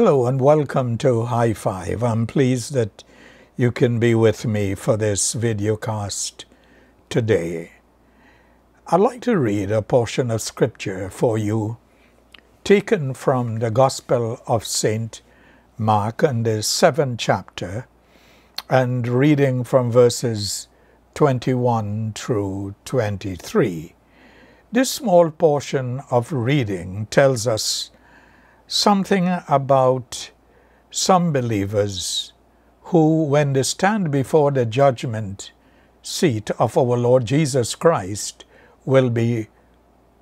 Hello and welcome to High Five. I'm pleased that you can be with me for this videocast today. I'd like to read a portion of scripture for you taken from the Gospel of St. Mark and the seventh chapter and reading from verses 21 through 23. This small portion of reading tells us something about some believers who, when they stand before the judgment seat of our Lord Jesus Christ, will be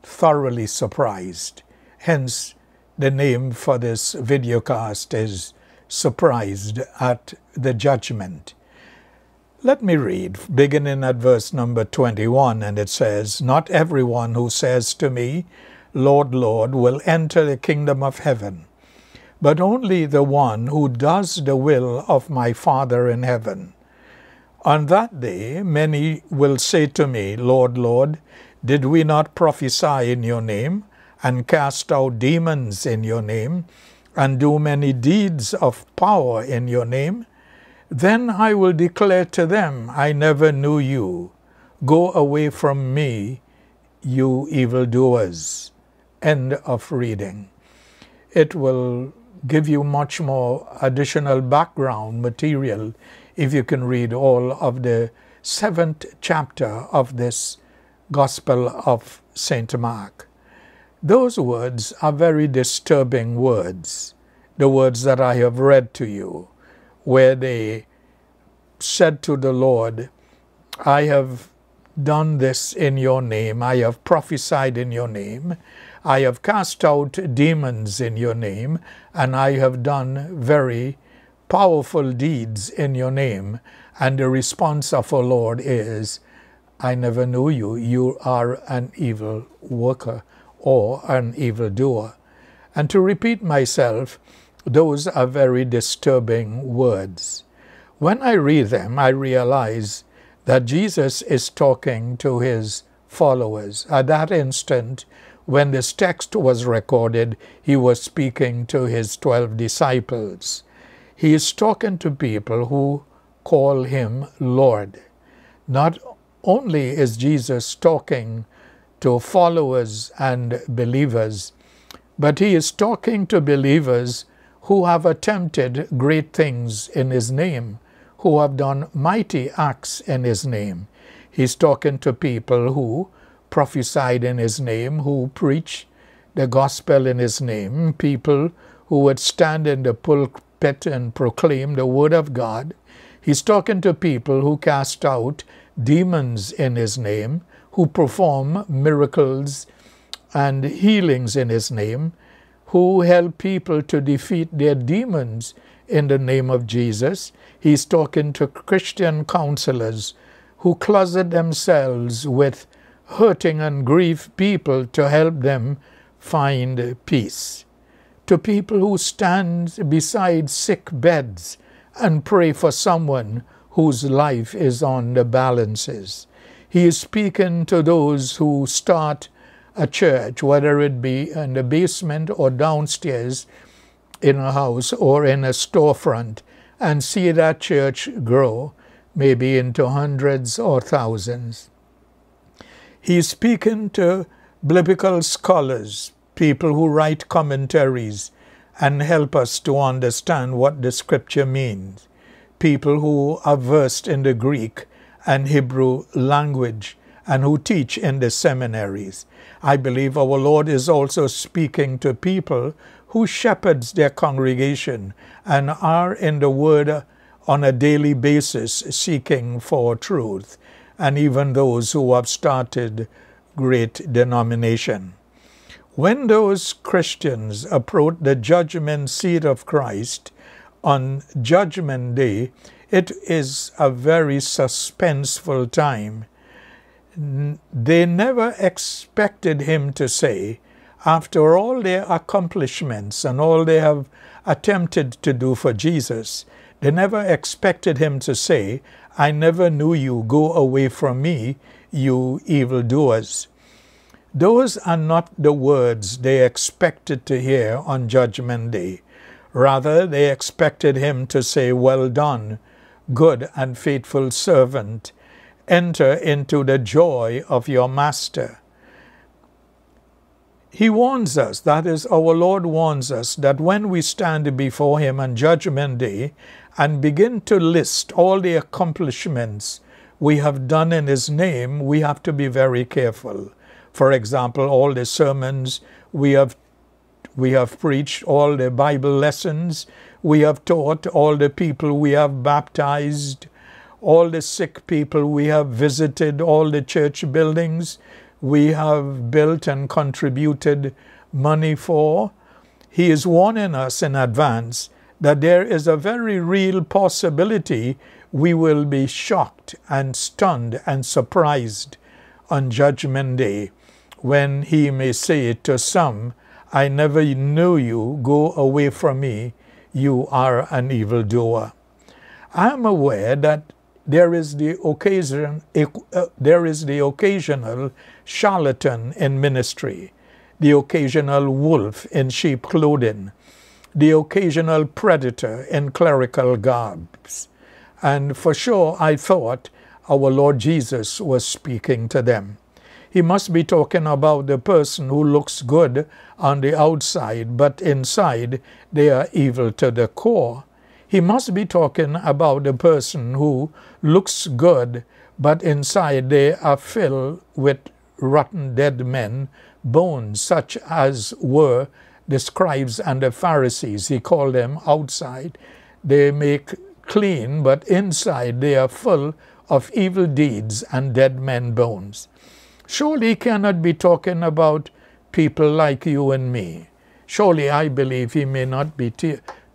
thoroughly surprised. Hence, the name for this videocast is Surprised at the Judgment. Let me read, beginning at verse number 21, and it says, Not everyone who says to me, Lord, Lord, will enter the kingdom of heaven, but only the one who does the will of my Father in heaven. On that day, many will say to me, Lord, Lord, did we not prophesy in your name, and cast out demons in your name, and do many deeds of power in your name? Then I will declare to them, I never knew you. Go away from me, you evildoers end of reading. It will give you much more additional background material if you can read all of the seventh chapter of this Gospel of St. Mark. Those words are very disturbing words, the words that I have read to you, where they said to the Lord, I have done this in your name, I have prophesied in your name, I have cast out demons in your name, and I have done very powerful deeds in your name. And the response of our Lord is, I never knew you. You are an evil worker or an evil doer. And to repeat myself, those are very disturbing words. When I read them, I realize that Jesus is talking to his followers. At that instant, when this text was recorded, he was speaking to his 12 disciples. He is talking to people who call him Lord. Not only is Jesus talking to followers and believers, but he is talking to believers who have attempted great things in his name, who have done mighty acts in his name. He's talking to people who prophesied in his name, who preached the gospel in his name, people who would stand in the pulpit and proclaim the word of God. He's talking to people who cast out demons in his name, who perform miracles and healings in his name, who help people to defeat their demons in the name of Jesus. He's talking to Christian counselors who closet themselves with hurting and grief people to help them find peace. To people who stand beside sick beds and pray for someone whose life is on the balances. He is speaking to those who start a church, whether it be in the basement or downstairs in a house or in a storefront, and see that church grow, maybe into hundreds or thousands. He's speaking to biblical scholars, people who write commentaries and help us to understand what the scripture means, people who are versed in the Greek and Hebrew language and who teach in the seminaries. I believe our Lord is also speaking to people who shepherds their congregation and are in the Word on a daily basis seeking for truth and even those who have started great denomination. When those Christians approach the judgment seat of Christ on Judgment Day, it is a very suspenseful time. They never expected him to say, after all their accomplishments and all they have attempted to do for Jesus, they never expected him to say, I never knew you. Go away from me, you evildoers. Those are not the words they expected to hear on Judgment Day. Rather, they expected him to say, Well done, good and faithful servant. Enter into the joy of your master. He warns us, that is, our Lord warns us, that when we stand before Him on Judgment Day and begin to list all the accomplishments we have done in His name, we have to be very careful. For example, all the sermons we have we have preached all the Bible lessons. We have taught all the people we have baptized, all the sick people we have visited, all the church buildings we have built and contributed money for. He is warning us in advance that there is a very real possibility we will be shocked and stunned and surprised on Judgment Day when he may say to some, I never knew you, go away from me, you are an evildoer. I am aware that there is the occasion, uh, there is the occasional charlatan in ministry, the occasional wolf in sheep clothing, the occasional predator in clerical garbs. And for sure, I thought our Lord Jesus was speaking to them. He must be talking about the person who looks good on the outside, but inside they are evil to the core. He must be talking about the person who looks good, but inside they are filled with rotten dead men, bones such as were the scribes and the Pharisees. He called them outside. They make clean, but inside they are full of evil deeds and dead men bones. Surely he cannot be talking about people like you and me. Surely I believe he may not be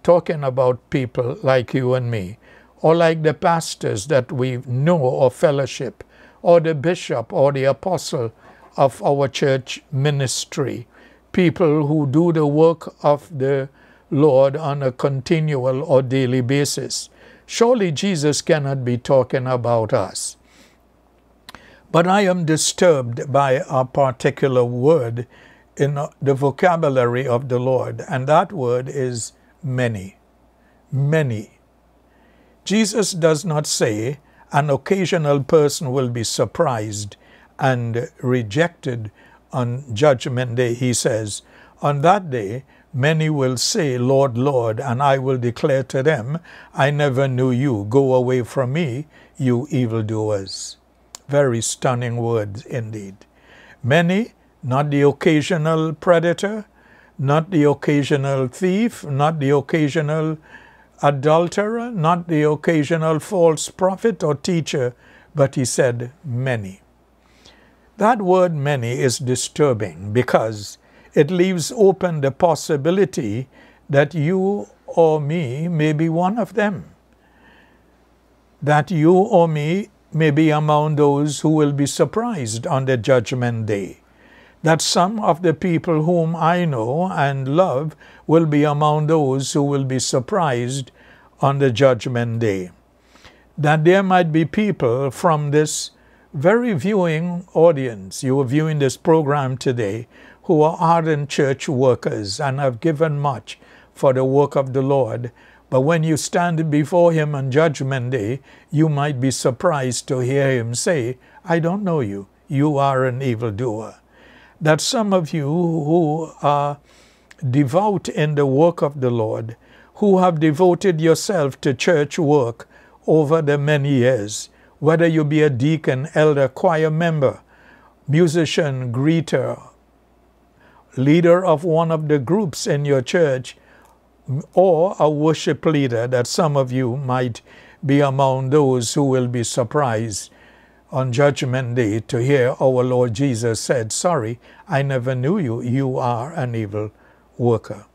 talking about people like you and me, or like the pastors that we know or fellowship, or the bishop or the apostle of our church ministry people who do the work of the Lord on a continual or daily basis. Surely Jesus cannot be talking about us. But I am disturbed by a particular word in the vocabulary of the Lord, and that word is many. Many. Jesus does not say an occasional person will be surprised and rejected on Judgment Day, he says, On that day, many will say, Lord, Lord, and I will declare to them, I never knew you. Go away from me, you evildoers. Very stunning words indeed. Many, not the occasional predator, not the occasional thief, not the occasional adulterer, not the occasional false prophet or teacher, but he said, many. That word many is disturbing because it leaves open the possibility that you or me may be one of them. That you or me may be among those who will be surprised on the judgment day. That some of the people whom I know and love will be among those who will be surprised on the judgment day. That there might be people from this very viewing audience, you are viewing this program today, who are ardent church workers and have given much for the work of the Lord. But when you stand before Him on Judgment Day, you might be surprised to hear Him say, I don't know you. You are an evildoer. That some of you who are devout in the work of the Lord, who have devoted yourself to church work over the many years, whether you be a deacon, elder, choir member, musician, greeter, leader of one of the groups in your church, or a worship leader, that some of you might be among those who will be surprised on Judgment Day to hear our Lord Jesus said, Sorry, I never knew you. You are an evil worker.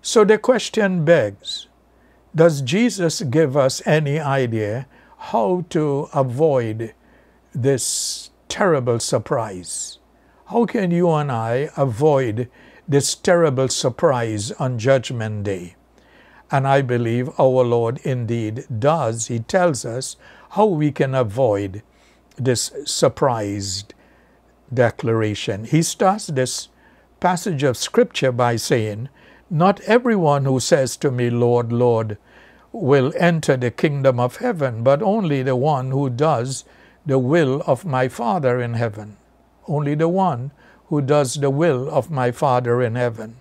So the question begs Does Jesus give us any idea how to avoid this terrible surprise. How can you and I avoid this terrible surprise on Judgment Day? And I believe our Lord indeed does. He tells us how we can avoid this surprised declaration. He starts this passage of Scripture by saying, Not everyone who says to me, Lord, Lord, will enter the kingdom of heaven, but only the one who does the will of my Father in heaven. Only the one who does the will of my Father in heaven.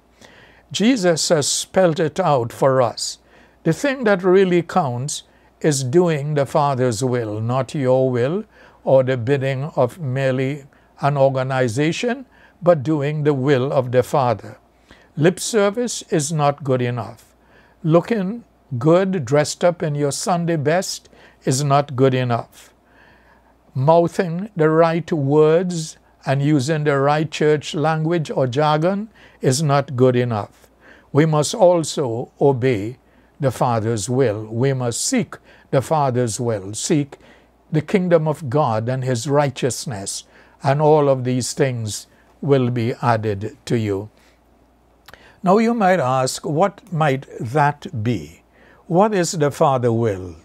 Jesus has spelled it out for us. The thing that really counts is doing the Father's will, not your will or the bidding of merely an organization, but doing the will of the Father. Lip service is not good enough. Looking Good, dressed up in your Sunday best, is not good enough. Mouthing the right words and using the right church language or jargon is not good enough. We must also obey the Father's will. We must seek the Father's will, seek the kingdom of God and His righteousness, and all of these things will be added to you. Now you might ask, what might that be? What is the Father will?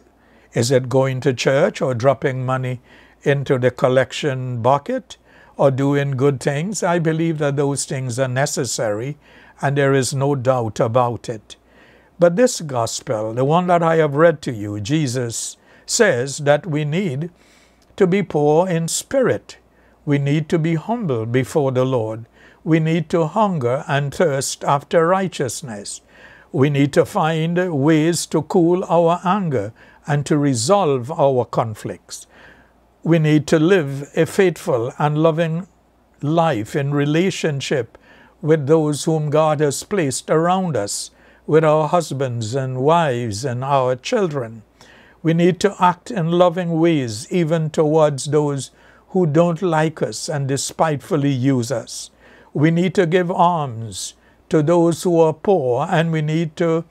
Is it going to church or dropping money into the collection bucket or doing good things? I believe that those things are necessary and there is no doubt about it. But this gospel, the one that I have read to you, Jesus says that we need to be poor in spirit. We need to be humble before the Lord. We need to hunger and thirst after righteousness. We need to find ways to cool our anger and to resolve our conflicts. We need to live a faithful and loving life in relationship with those whom God has placed around us, with our husbands and wives and our children. We need to act in loving ways even towards those who don't like us and despitefully use us. We need to give alms to those who are poor, and we need to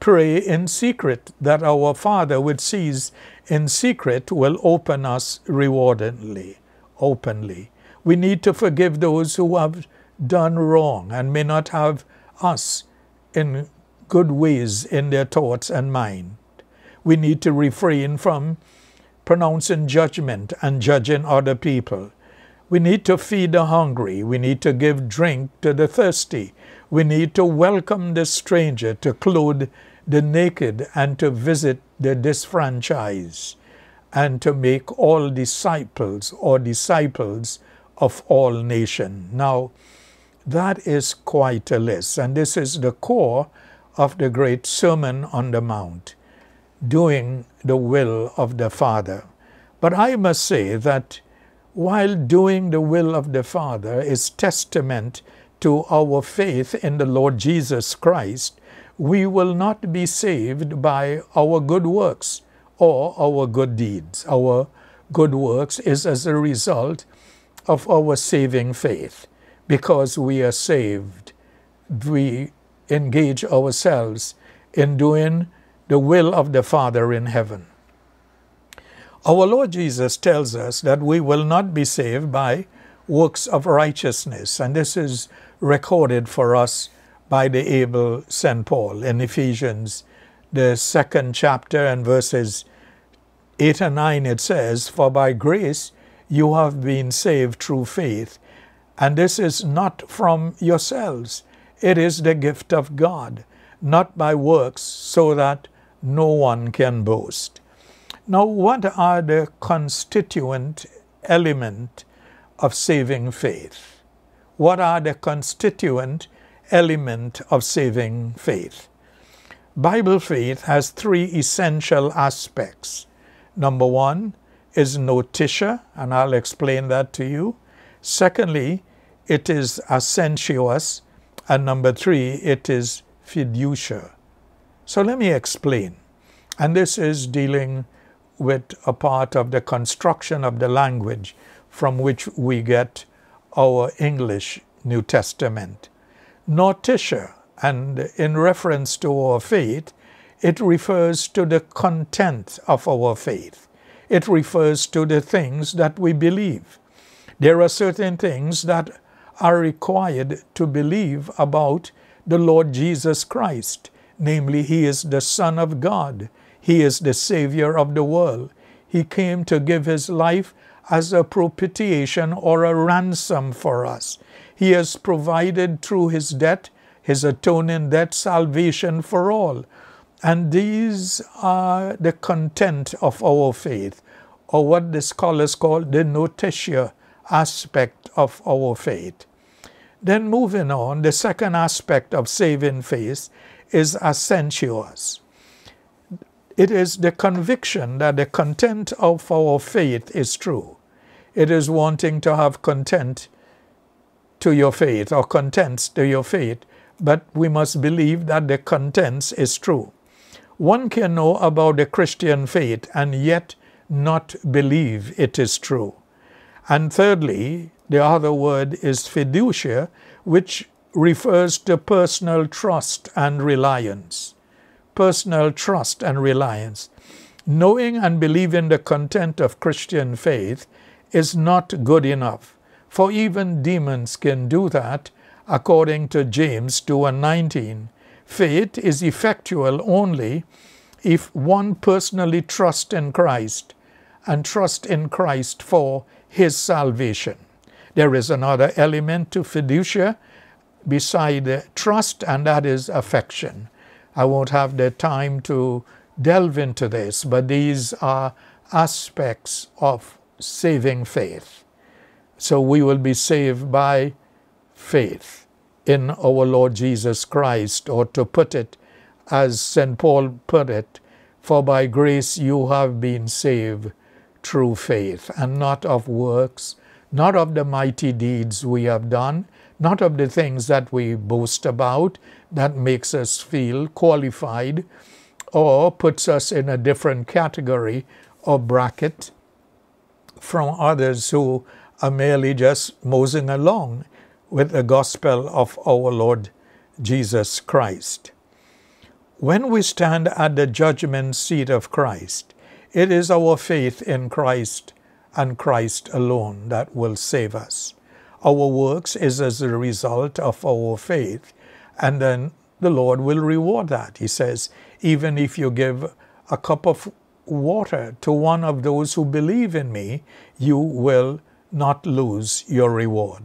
pray in secret that our Father which sees in secret will open us rewardingly, openly. We need to forgive those who have done wrong and may not have us in good ways in their thoughts and mind. We need to refrain from pronouncing judgment and judging other people. We need to feed the hungry. We need to give drink to the thirsty. We need to welcome the stranger, to clothe the naked, and to visit the disfranchised, and to make all disciples or disciples of all nations. Now, that is quite a list, and this is the core of the great Sermon on the Mount, doing the will of the Father. But I must say that while doing the will of the Father is testament to our faith in the Lord Jesus Christ, we will not be saved by our good works or our good deeds. Our good works is as a result of our saving faith. Because we are saved, we engage ourselves in doing the will of the Father in heaven. Our Lord Jesus tells us that we will not be saved by works of righteousness, and this is recorded for us by the able St. Paul in Ephesians, the second chapter and verses 8 and 9, it says, For by grace you have been saved through faith, and this is not from yourselves, it is the gift of God, not by works, so that no one can boast. Now, what are the constituent element of saving faith? what are the constituent element of saving faith? Bible faith has three essential aspects. Number one is notitia, and I'll explain that to you. Secondly, it is assensuous, and number three, it is fiducia. So let me explain. And this is dealing with a part of the construction of the language from which we get our English New Testament. Nautisha, and in reference to our faith, it refers to the content of our faith. It refers to the things that we believe. There are certain things that are required to believe about the Lord Jesus Christ, namely, He is the Son of God, He is the Savior of the world. He came to give His life as a propitiation or a ransom for us. He has provided through his debt, his atoning debt, salvation for all. And these are the content of our faith, or what the scholars call the notitia aspect of our faith. Then moving on, the second aspect of saving faith is ascensuous. It is the conviction that the content of our faith is true. It is wanting to have content to your faith or contents to your faith, but we must believe that the contents is true. One can know about the Christian faith and yet not believe it is true. And thirdly, the other word is fiducia, which refers to personal trust and reliance. Personal trust and reliance. Knowing and believing the content of Christian faith is not good enough, for even demons can do that, according to James 2 and 19. Faith is effectual only if one personally trusts in Christ and trust in Christ for his salvation. There is another element to fiducia beside trust, and that is affection. I won't have the time to delve into this, but these are aspects of saving faith. So we will be saved by faith in our Lord Jesus Christ, or to put it as St. Paul put it, for by grace you have been saved through faith, and not of works, not of the mighty deeds we have done, not of the things that we boast about that makes us feel qualified or puts us in a different category or bracket from others who are merely just moseying along with the gospel of our Lord Jesus Christ. When we stand at the judgment seat of Christ, it is our faith in Christ and Christ alone that will save us. Our works is as a result of our faith, and then the Lord will reward that. He says, even if you give a cup of water to one of those who believe in me, you will not lose your reward.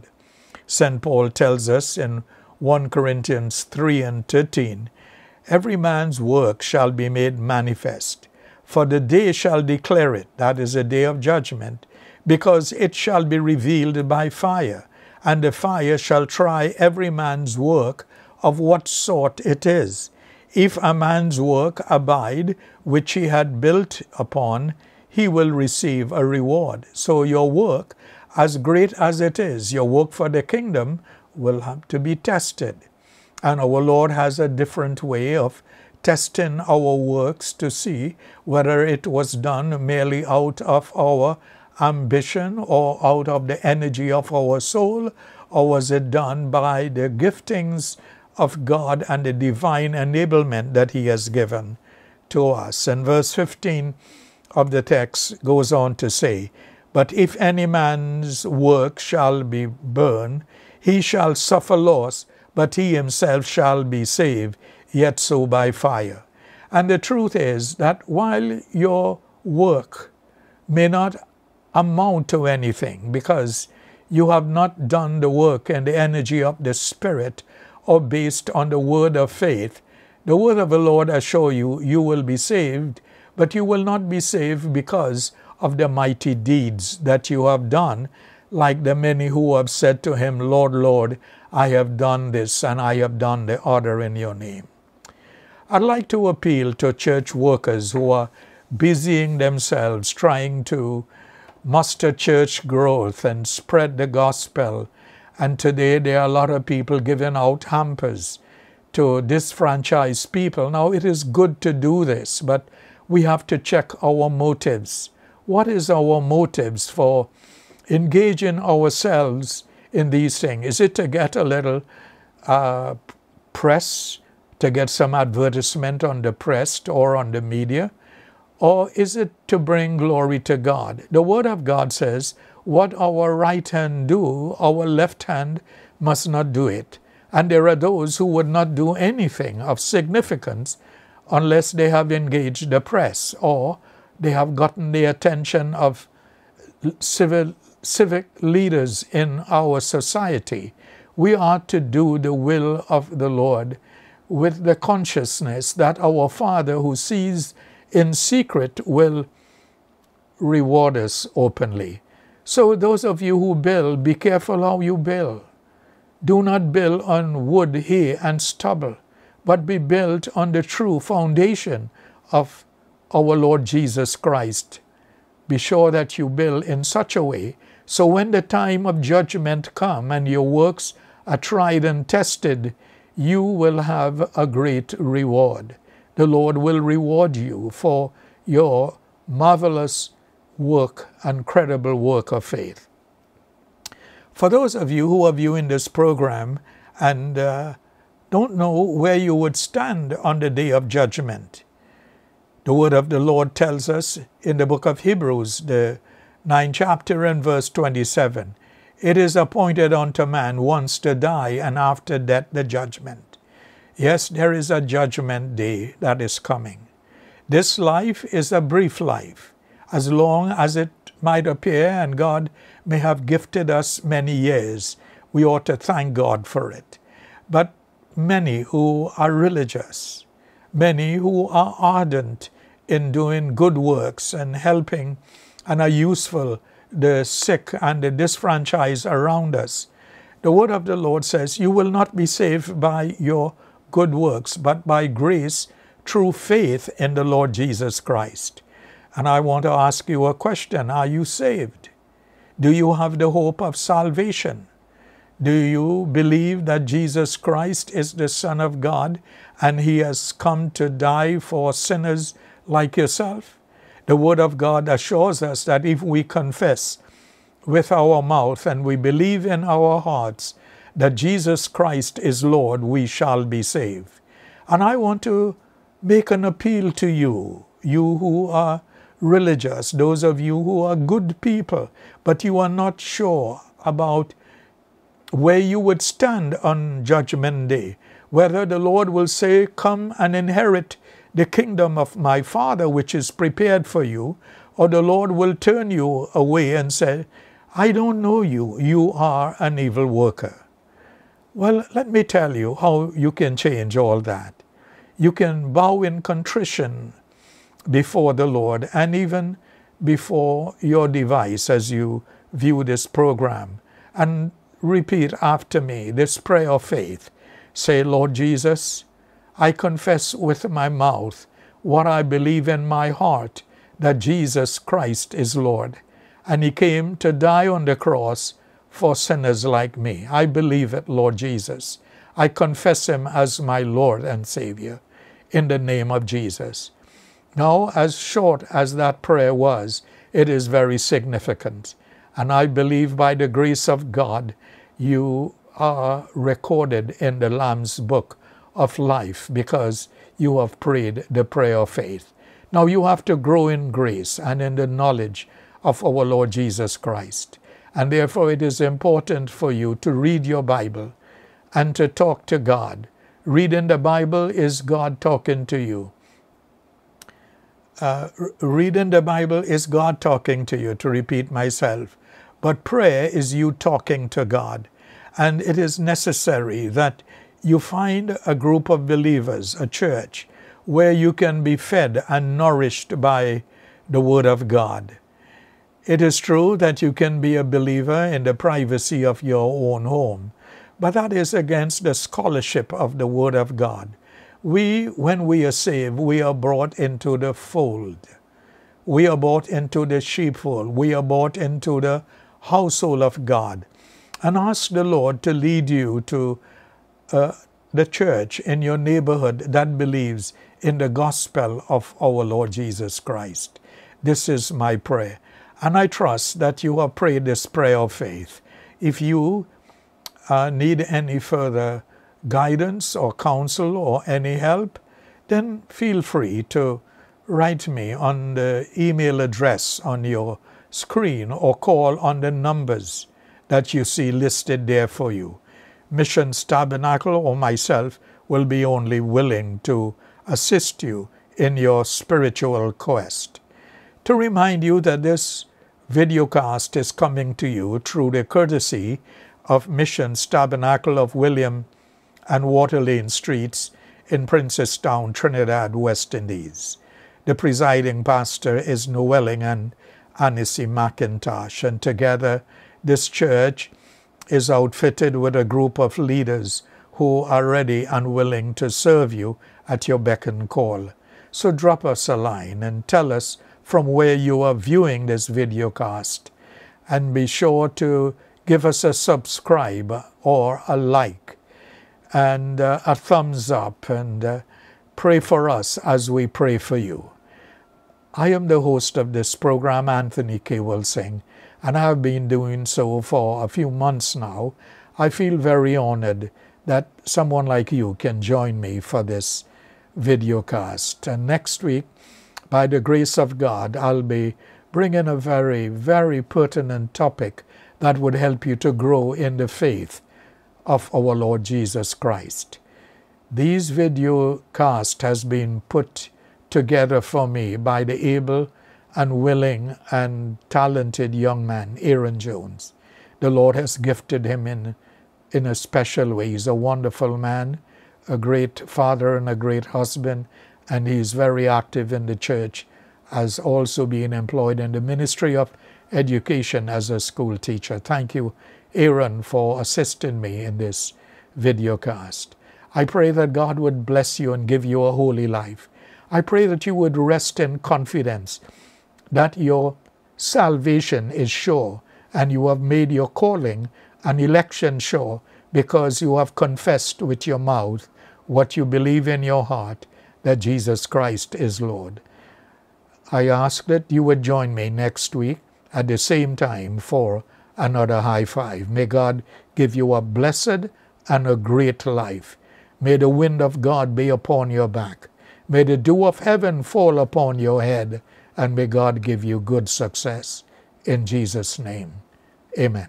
St. Paul tells us in 1 Corinthians 3 and 13 Every man's work shall be made manifest, for the day shall declare it, that is, a day of judgment, because it shall be revealed by fire, and the fire shall try every man's work of what sort it is. If a man's work abide, which he had built upon, he will receive a reward. So your work, as great as it is, your work for the kingdom will have to be tested. And our Lord has a different way of testing our works to see whether it was done merely out of our ambition or out of the energy of our soul, or was it done by the giftings of God and the divine enablement that He has given to us. And verse 15 of the text goes on to say, But if any man's work shall be burned, he shall suffer loss, but he himself shall be saved, yet so by fire. And the truth is that while your work may not amount to anything because you have not done the work and the energy of the Spirit or based on the word of faith. The word of the Lord assure you, you will be saved, but you will not be saved because of the mighty deeds that you have done, like the many who have said to him, Lord, Lord, I have done this and I have done the other in your name. I'd like to appeal to church workers who are busying themselves trying to muster church growth and spread the gospel and today there are a lot of people giving out hampers to disfranchised people. Now it is good to do this, but we have to check our motives. What is our motives for engaging ourselves in these things? Is it to get a little uh, press, to get some advertisement on the press or on the media? Or is it to bring glory to God? The Word of God says, what our right hand do, our left hand must not do it. And there are those who would not do anything of significance unless they have engaged the press or they have gotten the attention of civil, civic leaders in our society. We are to do the will of the Lord with the consciousness that our Father who sees in secret will reward us openly. So, those of you who build, be careful how you build. Do not build on wood, hay, and stubble, but be built on the true foundation of our Lord Jesus Christ. Be sure that you build in such a way so when the time of judgment come and your works are tried and tested, you will have a great reward. The Lord will reward you for your marvelous work and credible work of faith. For those of you who are viewing this program and uh, don't know where you would stand on the day of judgment, the word of the Lord tells us in the book of Hebrews, the 9th chapter and verse 27, it is appointed unto man once to die, and after that the judgment. Yes, there is a judgment day that is coming. This life is a brief life as long as it might appear, and God may have gifted us many years. We ought to thank God for it. But many who are religious, many who are ardent in doing good works and helping and are useful the sick and the disfranchised around us. The word of the Lord says, You will not be saved by your good works, but by grace through faith in the Lord Jesus Christ. And I want to ask you a question Are you saved? Do you have the hope of salvation? Do you believe that Jesus Christ is the Son of God and He has come to die for sinners like yourself? The Word of God assures us that if we confess with our mouth and we believe in our hearts that Jesus Christ is Lord, we shall be saved. And I want to make an appeal to you, you who are religious, those of you who are good people, but you are not sure about where you would stand on Judgment Day, whether the Lord will say, Come and inherit the kingdom of my Father which is prepared for you, or the Lord will turn you away and say, I don't know you, you are an evil worker. Well, let me tell you how you can change all that. You can bow in contrition before the Lord and even before your device as you view this program. And repeat after me this prayer of faith. Say, Lord Jesus, I confess with my mouth what I believe in my heart that Jesus Christ is Lord, and He came to die on the cross for sinners like me. I believe it, Lord Jesus. I confess Him as my Lord and Savior in the name of Jesus. Now, as short as that prayer was, it is very significant. And I believe by the grace of God, you are recorded in the Lamb's book of life because you have prayed the prayer of faith. Now you have to grow in grace and in the knowledge of our Lord Jesus Christ. And therefore, it is important for you to read your Bible and to talk to God. Reading the Bible is God talking to you uh, reading the Bible is God talking to you, to repeat myself. But prayer is you talking to God. And it is necessary that you find a group of believers, a church, where you can be fed and nourished by the Word of God. It is true that you can be a believer in the privacy of your own home, but that is against the scholarship of the Word of God. We, when we are saved, we are brought into the fold. We are brought into the sheepfold. We are brought into the household of God. And ask the Lord to lead you to uh, the church in your neighborhood that believes in the gospel of our Lord Jesus Christ. This is my prayer. And I trust that you have prayed this prayer of faith. If you uh, need any further guidance or counsel or any help, then feel free to write me on the email address on your screen or call on the numbers that you see listed there for you. Missions Tabernacle or myself will be only willing to assist you in your spiritual quest. To remind you that this videocast is coming to you through the courtesy of Missions Tabernacle of William and Water Lane Streets in Town, Trinidad, West Indies. The presiding pastor is Noellingan Annecy McIntosh, and together this church is outfitted with a group of leaders who are ready and willing to serve you at your beck and call. So drop us a line and tell us from where you are viewing this video cast. And be sure to give us a subscribe or a like and uh, a thumbs up and uh, pray for us as we pray for you. I am the host of this program, Anthony K. Wilsing, and I have been doing so for a few months now. I feel very honored that someone like you can join me for this videocast. And next week, by the grace of God, I'll be bringing a very, very pertinent topic that would help you to grow in the faith of our Lord Jesus Christ. this video cast has been put together for me by the able and willing and talented young man, Aaron Jones. The Lord has gifted him in, in a special way. He's a wonderful man, a great father and a great husband, and he's very active in the church, has also been employed in the ministry of education as a school teacher. Thank you, Aaron for assisting me in this video cast. I pray that God would bless you and give you a holy life. I pray that you would rest in confidence that your salvation is sure and you have made your calling and election sure because you have confessed with your mouth what you believe in your heart that Jesus Christ is Lord. I ask that you would join me next week at the same time for another high five. May God give you a blessed and a great life. May the wind of God be upon your back. May the dew of heaven fall upon your head, and may God give you good success. In Jesus' name, amen.